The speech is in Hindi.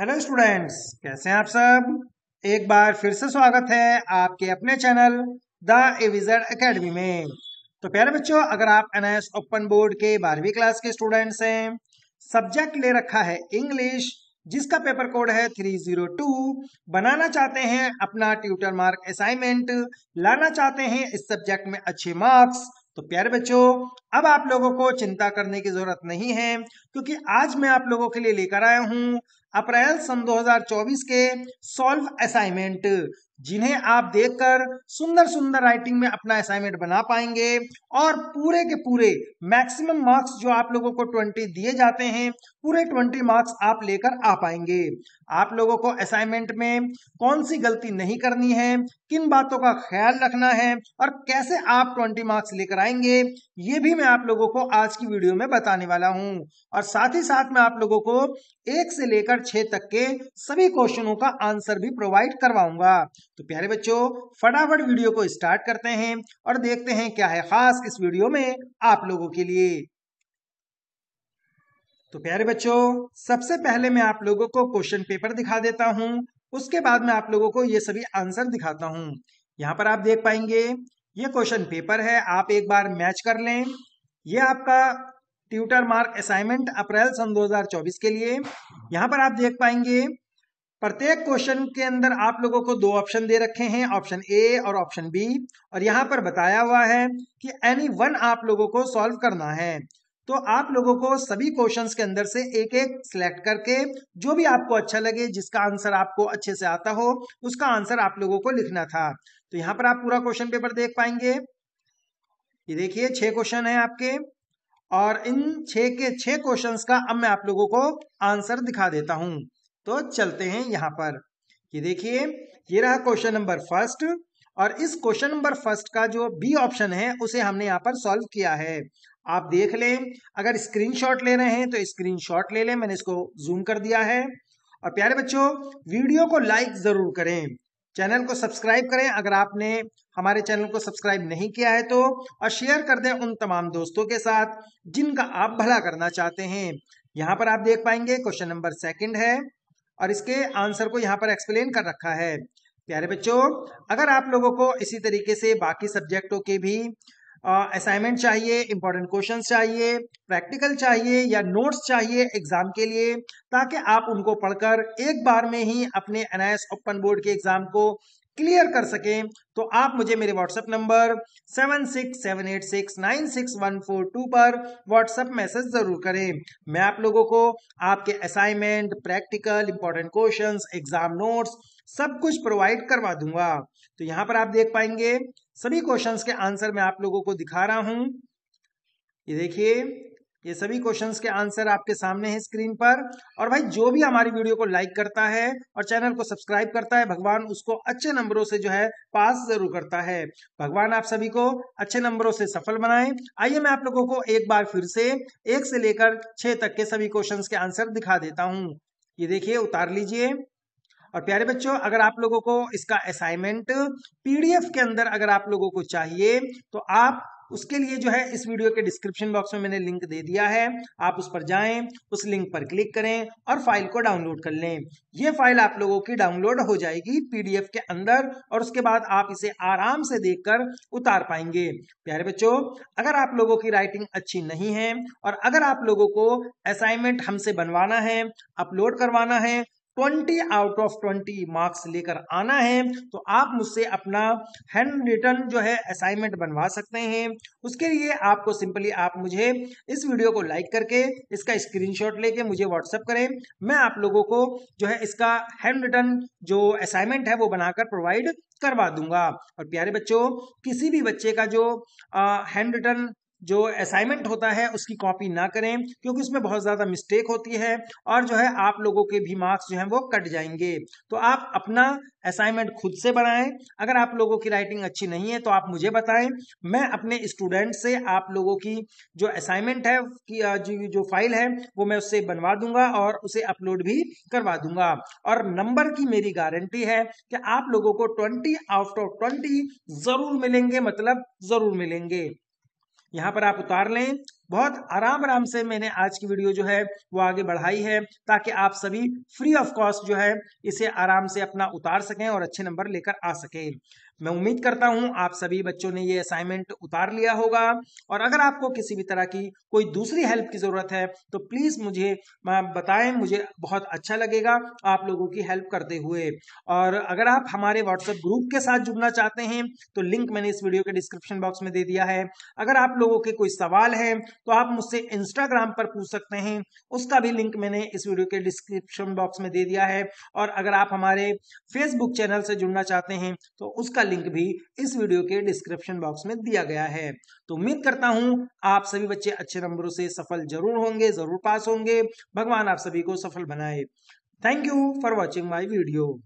हेलो स्टूडेंट्स कैसे हैं आप सब एक बार फिर से स्वागत है आपके अपने चैनल द एविजर एकेडमी में तो प्यारे बच्चों अगर आप एस ओपन बोर्ड के बारहवीं क्लास के स्टूडेंट्स हैं सब्जेक्ट ले रखा है इंग्लिश जिसका पेपर कोड है 302 बनाना चाहते हैं अपना ट्यूटर मार्क असाइनमेंट लाना चाहते हैं इस सब्जेक्ट में अच्छे मार्क्स तो प्यारे बच्चों अब आप लोगों को चिंता करने की जरूरत नहीं है क्योंकि आज मैं आप लोगों के लिए लेकर आया हूं अप्रैल सन 2024 के सॉल्व असाइनमेंट जिन्हें आप देखकर सुंदर सुंदर राइटिंग में अपना असाइनमेंट बना पाएंगे और पूरे के पूरे मैक्सिमम मार्क्स जो आप लोगों को 20 दिए जाते हैं पूरे 20 मार्क्स आप लेकर आ पाएंगे आप लोगों को असाइनमेंट में कौन सी गलती नहीं करनी है किन बातों का ख्याल रखना है और कैसे आप 20 मार्क्स लेकर आएंगे ये भी मैं आप लोगों को आज की वीडियो में बताने वाला हूँ और साथ ही साथ मैं आप लोगों को एक से लेकर छह तक के सभी क्वेश्चनों का आंसर भी प्रोवाइड करवाऊंगा तो प्यारे बच्चों फटाफट वीडियो को स्टार्ट करते हैं और देखते हैं क्या है खास इस वीडियो में आप लोगों के लिए तो प्यारे बच्चों सबसे पहले मैं आप लोगों को क्वेश्चन पेपर दिखा देता हूं उसके बाद में आप लोगों को ये सभी आंसर दिखाता हूं यहाँ पर आप देख पाएंगे ये क्वेश्चन पेपर है आप एक बार मैच कर लें ये आपका ट्यूटर मार्क असाइनमेंट अप्रैल सन 2024 के लिए यहाँ पर आप देख पाएंगे प्रत्येक क्वेश्चन के अंदर आप लोगों को दो ऑप्शन दे रखे हैं ऑप्शन ए और ऑप्शन बी और यहाँ पर बताया हुआ है कि एनी वन आप लोगों को सॉल्व करना है तो आप लोगों को सभी क्वेश्चंस के अंदर से एक एक सिलेक्ट करके जो भी आपको अच्छा लगे जिसका आंसर आपको अच्छे से आता हो उसका आंसर आप लोगों को लिखना था तो यहाँ पर आप पूरा क्वेश्चन पेपर देख पाएंगे ये देखिए छह क्वेश्चन है आपके और इन छह के छह क्वेश्चंस का अब मैं आप लोगों को आंसर दिखा देता हूं तो चलते हैं यहाँ पर ये देखिए ये रहा क्वेश्चन नंबर फर्स्ट और इस क्वेश्चन नंबर फर्स्ट का जो बी ऑप्शन है उसे हमने यहाँ पर सॉल्व किया है आप देख लें अगर स्क्रीनशॉट ले रहे हैं तो स्क्रीनशॉट ले लें मैंने इसको जूम कर दिया है और प्यारे बच्चों वीडियो को लाइक जरूर करें चैनल को सब्सक्राइब करें अगर आपने हमारे चैनल को सब्सक्राइब नहीं किया है तो और शेयर कर दें उन तमाम दोस्तों के साथ जिनका आप भला करना चाहते हैं यहाँ पर आप देख पाएंगे क्वेश्चन नंबर सेकंड है और इसके आंसर को यहाँ पर एक्सप्लेन कर रखा है प्यारे बच्चों अगर आप लोगों को इसी तरीके से बाकी सब्जेक्टों के भी असाइनमेंट चाहिए इंपॉर्टेंट क्वेश्चन चाहिए प्रैक्टिकल चाहिए या नोट्स चाहिए एग्जाम के लिए ताकि आप उनको पढ़कर एक बार में ही अपने एनआईएस ओपन बोर्ड के एग्जाम को क्लियर कर सके तो आप मुझे मेरे WhatsApp number seven six seven eight six nine six one four two पर व्हाट्सएप मैसेज जरूर करें मैं आप लोगों को आपके assignment practical important question exam notes सब कुछ प्रोवाइड करवा दूंगा तो यहाँ पर आप देख पाएंगे सभी क्वेश्चंस के आंसर मैं आप लोगों को दिखा रहा हूं ये देखिए ये सभी क्वेश्चंस के आंसर आपके सामने हैं स्क्रीन पर और भाई जो भी हमारी वीडियो को लाइक करता है और चैनल को सब्सक्राइब करता है भगवान उसको अच्छे नंबरों से जो है पास जरूर करता है भगवान आप सभी को अच्छे नंबरों से सफल बनाए आइए मैं आप लोगों को एक बार फिर से एक से लेकर छह तक के सभी क्वेश्चन के आंसर दिखा देता हूं ये देखिए उतार लीजिए और प्यारे बच्चों अगर आप लोगों को इसका असाइनमेंट पीडीएफ के अंदर अगर आप लोगों को चाहिए तो आप उसके लिए जो है इस वीडियो के डिस्क्रिप्शन बॉक्स में मैंने लिंक दे दिया है आप उस पर जाएं उस लिंक पर क्लिक करें और फाइल को डाउनलोड कर लें ये फाइल आप लोगों की डाउनलोड हो जाएगी पीडीएफ के अंदर और उसके बाद आप इसे आराम से देखकर उतार पाएंगे प्यारे बच्चों अगर आप लोगों की राइटिंग अच्छी नहीं है और अगर आप लोगों को असाइनमेंट हमसे बनवाना है अपलोड करवाना है twenty out of twenty marks लेकर आना है तो आप मुझसे अपना हैंड रिटर्न जो है असाइनमेंट बनवा सकते हैं उसके लिए आपको सिंपली आप मुझे इस वीडियो को लाइक करके इसका स्क्रीनशॉट लेके मुझे व्हाट्सअप करें मैं आप लोगों को जो है इसका हैंड रिटर्न जो असाइनमेंट है वो बनाकर प्रोवाइड करवा दूंगा और प्यारे बच्चों किसी भी बच्चे का जो हैंड रिटर्न जो असाइनमेंट होता है उसकी कॉपी ना करें क्योंकि उसमें बहुत ज़्यादा मिस्टेक होती है और जो है आप लोगों के भी मार्क्स जो हैं वो कट जाएंगे तो आप अपना असाइनमेंट खुद से बनाएं अगर आप लोगों की राइटिंग अच्छी नहीं है तो आप मुझे बताएं मैं अपने स्टूडेंट से आप लोगों की जो असाइनमेंट है की जो, जो फाइल है वो मैं उससे बनवा दूंगा और उसे अपलोड भी करवा दूंगा और नंबर की मेरी गारंटी है कि आप लोगों को ट्वेंटी आउट ऑफ ट्वेंटी जरूर मिलेंगे मतलब जरूर मिलेंगे यहाँ पर आप उतार लें बहुत आराम आराम से मैंने आज की वीडियो जो है वो आगे बढ़ाई है ताकि आप सभी फ्री ऑफ कॉस्ट जो है इसे आराम से अपना उतार सकें और अच्छे नंबर लेकर आ सकें मैं उम्मीद करता हूं आप सभी बच्चों ने ये असाइनमेंट उतार लिया होगा और अगर आपको किसी भी तरह की कोई दूसरी हेल्प की ज़रूरत है तो प्लीज़ मुझे बताएं मुझे बहुत अच्छा लगेगा आप लोगों की हेल्प करते हुए और अगर आप हमारे व्हाट्सएप ग्रुप के साथ जुड़ना चाहते हैं तो लिंक मैंने इस वीडियो के डिस्क्रिप्शन बॉक्स में दे दिया है अगर आप लोगों के कोई सवाल है तो आप मुझसे इंस्टाग्राम पर पूछ सकते हैं उसका भी लिंक मैंने इस वीडियो के डिस्क्रिप्शन बॉक्स में दे दिया है और अगर आप हमारे फेसबुक चैनल से जुड़ना चाहते हैं तो उसका लिंक भी इस वीडियो के डिस्क्रिप्शन बॉक्स में दिया गया है तो उम्मीद करता हूं आप सभी बच्चे अच्छे नंबरों से सफल जरूर होंगे जरूर पास होंगे भगवान आप सभी को सफल बनाए thank you for watching my video